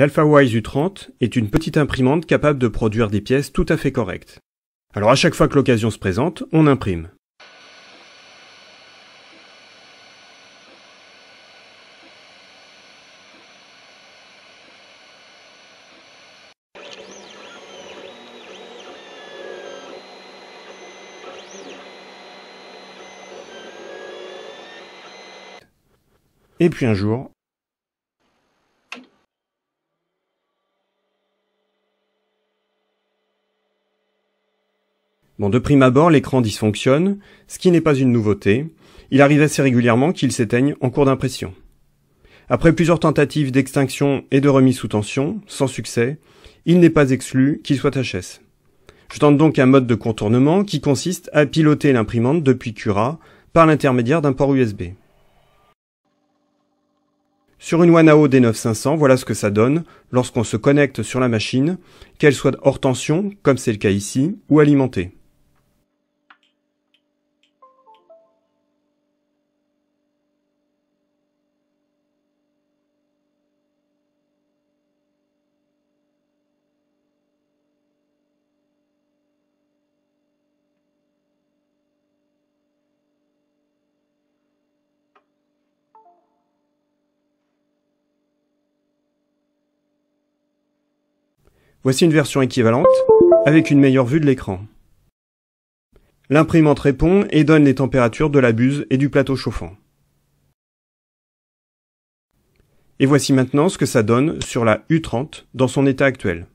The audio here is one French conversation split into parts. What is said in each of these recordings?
L'AlphaWise U30 est une petite imprimante capable de produire des pièces tout à fait correctes. Alors à chaque fois que l'occasion se présente, on imprime. Et puis un jour, Bon, de prime abord, l'écran dysfonctionne, ce qui n'est pas une nouveauté. Il arrive assez régulièrement qu'il s'éteigne en cours d'impression. Après plusieurs tentatives d'extinction et de remise sous tension, sans succès, il n'est pas exclu qu'il soit HS. Je tente donc un mode de contournement qui consiste à piloter l'imprimante depuis Cura par l'intermédiaire d'un port USB. Sur une Oneao D9500, voilà ce que ça donne lorsqu'on se connecte sur la machine, qu'elle soit hors tension, comme c'est le cas ici, ou alimentée. Voici une version équivalente, avec une meilleure vue de l'écran. L'imprimante répond et donne les températures de la buse et du plateau chauffant. Et voici maintenant ce que ça donne sur la U30 dans son état actuel.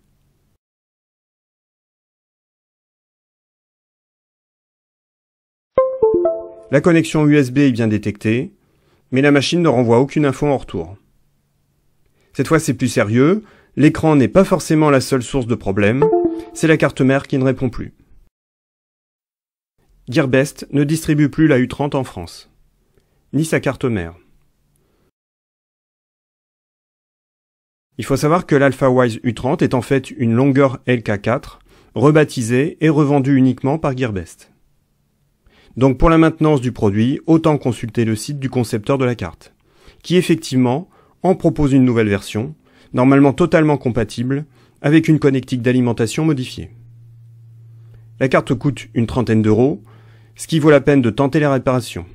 La connexion USB est bien détectée, mais la machine ne renvoie aucune info en retour. Cette fois c'est plus sérieux, L'écran n'est pas forcément la seule source de problème, c'est la carte mère qui ne répond plus. Gearbest ne distribue plus la U30 en France, ni sa carte mère. Il faut savoir que l'AlphaWise U30 est en fait une longueur LK4, rebaptisée et revendue uniquement par Gearbest. Donc pour la maintenance du produit, autant consulter le site du concepteur de la carte, qui effectivement en propose une nouvelle version, normalement totalement compatible, avec une connectique d'alimentation modifiée. La carte coûte une trentaine d'euros, ce qui vaut la peine de tenter la réparation.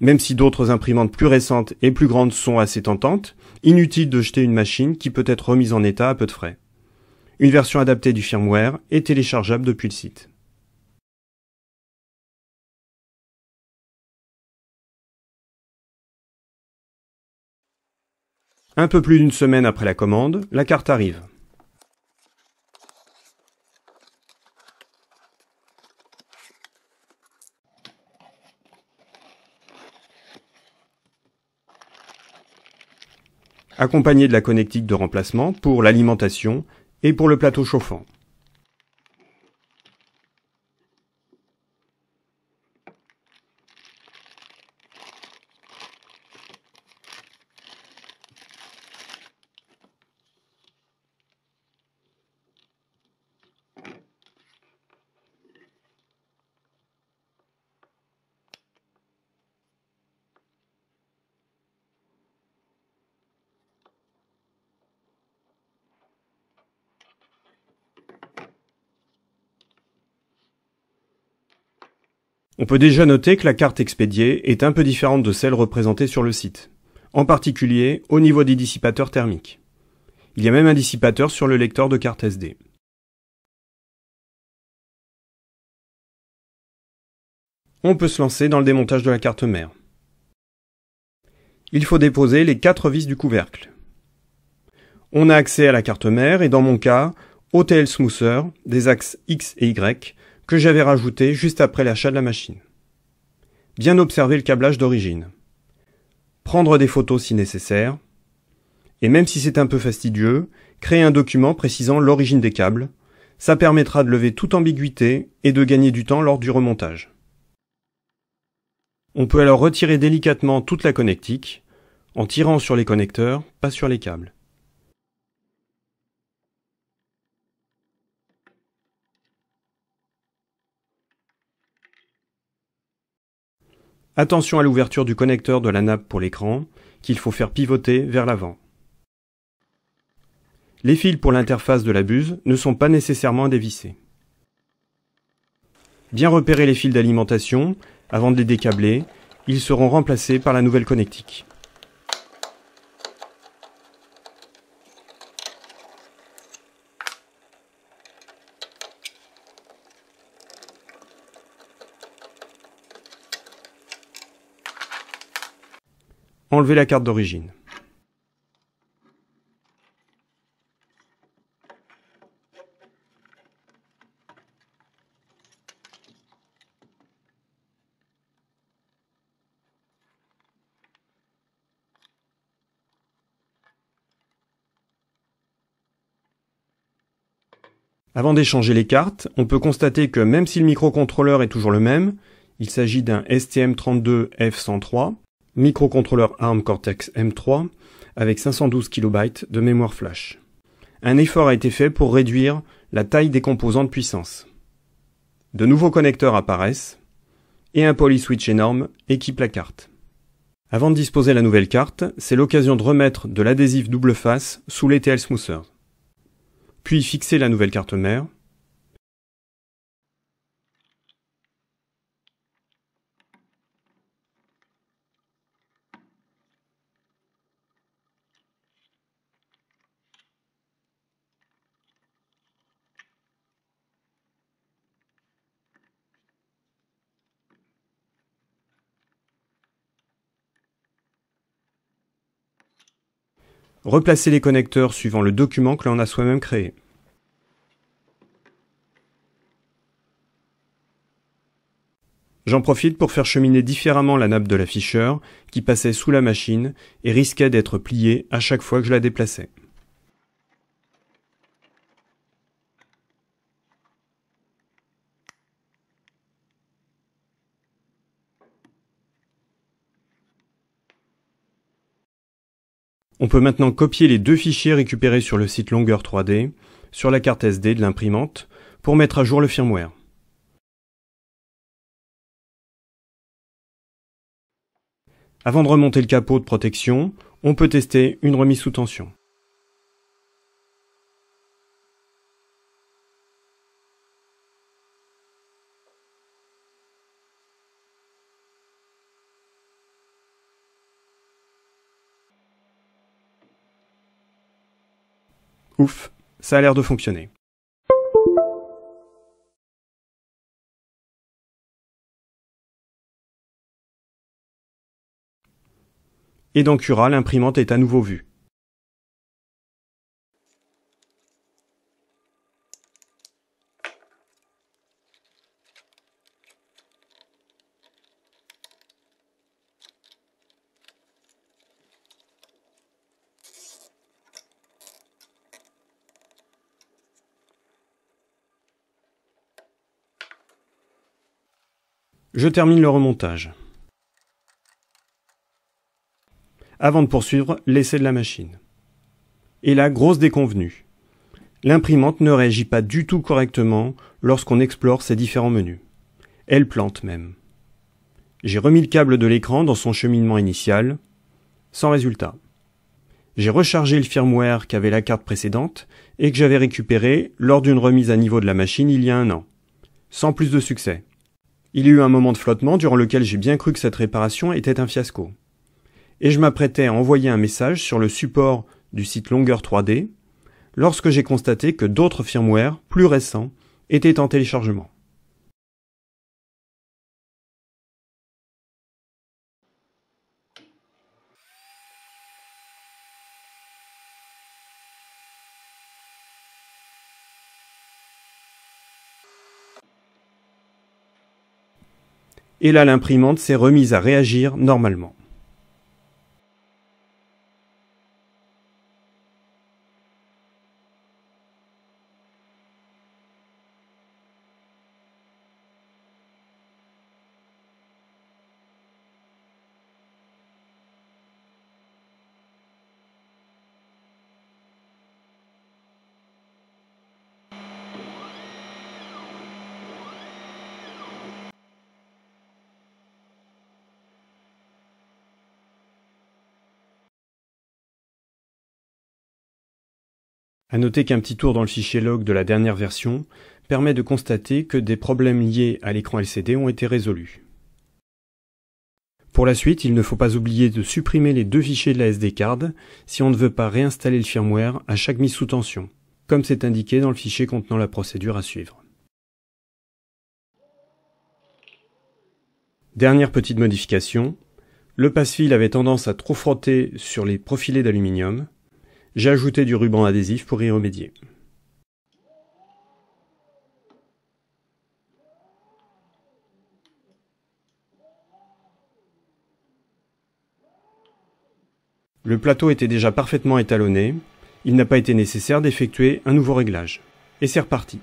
Même si d'autres imprimantes plus récentes et plus grandes sont assez tentantes, inutile de jeter une machine qui peut être remise en état à peu de frais. Une version adaptée du firmware est téléchargeable depuis le site. Un peu plus d'une semaine après la commande, la carte arrive. Accompagnée de la connectique de remplacement pour l'alimentation et pour le plateau chauffant. On peut déjà noter que la carte expédiée est un peu différente de celle représentée sur le site, en particulier au niveau des dissipateurs thermiques. Il y a même un dissipateur sur le lecteur de carte SD. On peut se lancer dans le démontage de la carte mère. Il faut déposer les quatre vis du couvercle. On a accès à la carte mère et dans mon cas, au TL Smoother, des axes X et Y, que j'avais rajouté juste après l'achat de la machine. Bien observer le câblage d'origine. Prendre des photos si nécessaire. Et même si c'est un peu fastidieux, créer un document précisant l'origine des câbles. Ça permettra de lever toute ambiguïté et de gagner du temps lors du remontage. On peut alors retirer délicatement toute la connectique en tirant sur les connecteurs, pas sur les câbles. Attention à l'ouverture du connecteur de la nappe pour l'écran, qu'il faut faire pivoter vers l'avant. Les fils pour l'interface de la buse ne sont pas nécessairement à dévisser. Bien repérer les fils d'alimentation avant de les décabler, ils seront remplacés par la nouvelle connectique. enlever la carte d'origine. Avant d'échanger les cartes, on peut constater que même si le microcontrôleur est toujours le même, il s'agit d'un STM32F103, microcontrôleur ARM Cortex M3 avec 512 KB de mémoire flash. Un effort a été fait pour réduire la taille des composants de puissance. De nouveaux connecteurs apparaissent et un polyswitch énorme équipe la carte. Avant de disposer la nouvelle carte, c'est l'occasion de remettre de l'adhésif double face sous l'ETL TL Puis fixer la nouvelle carte mère replacer les connecteurs suivant le document que l'on a soi-même créé. J'en profite pour faire cheminer différemment la nappe de l'afficheur qui passait sous la machine et risquait d'être pliée à chaque fois que je la déplaçais. On peut maintenant copier les deux fichiers récupérés sur le site Longueur 3D sur la carte SD de l'imprimante pour mettre à jour le firmware. Avant de remonter le capot de protection, on peut tester une remise sous tension. Ouf, ça a l'air de fonctionner. Et dans Cura, l'imprimante est à nouveau vue. Je termine le remontage. Avant de poursuivre, l'essai de la machine. Et là, grosse déconvenue. L'imprimante ne réagit pas du tout correctement lorsqu'on explore ses différents menus. Elle plante même. J'ai remis le câble de l'écran dans son cheminement initial, sans résultat. J'ai rechargé le firmware qu'avait la carte précédente et que j'avais récupéré lors d'une remise à niveau de la machine il y a un an, sans plus de succès. Il y eut un moment de flottement durant lequel j'ai bien cru que cette réparation était un fiasco. Et je m'apprêtais à envoyer un message sur le support du site Longueur 3D lorsque j'ai constaté que d'autres firmware, plus récents, étaient en téléchargement. et là l'imprimante s'est remise à réagir normalement. À noter qu'un petit tour dans le fichier log de la dernière version permet de constater que des problèmes liés à l'écran LCD ont été résolus. Pour la suite, il ne faut pas oublier de supprimer les deux fichiers de la SD card si on ne veut pas réinstaller le firmware à chaque mise sous tension, comme c'est indiqué dans le fichier contenant la procédure à suivre. Dernière petite modification, le passe-fil avait tendance à trop frotter sur les profilés d'aluminium, j'ai ajouté du ruban adhésif pour y remédier. Le plateau était déjà parfaitement étalonné, il n'a pas été nécessaire d'effectuer un nouveau réglage. Et c'est reparti.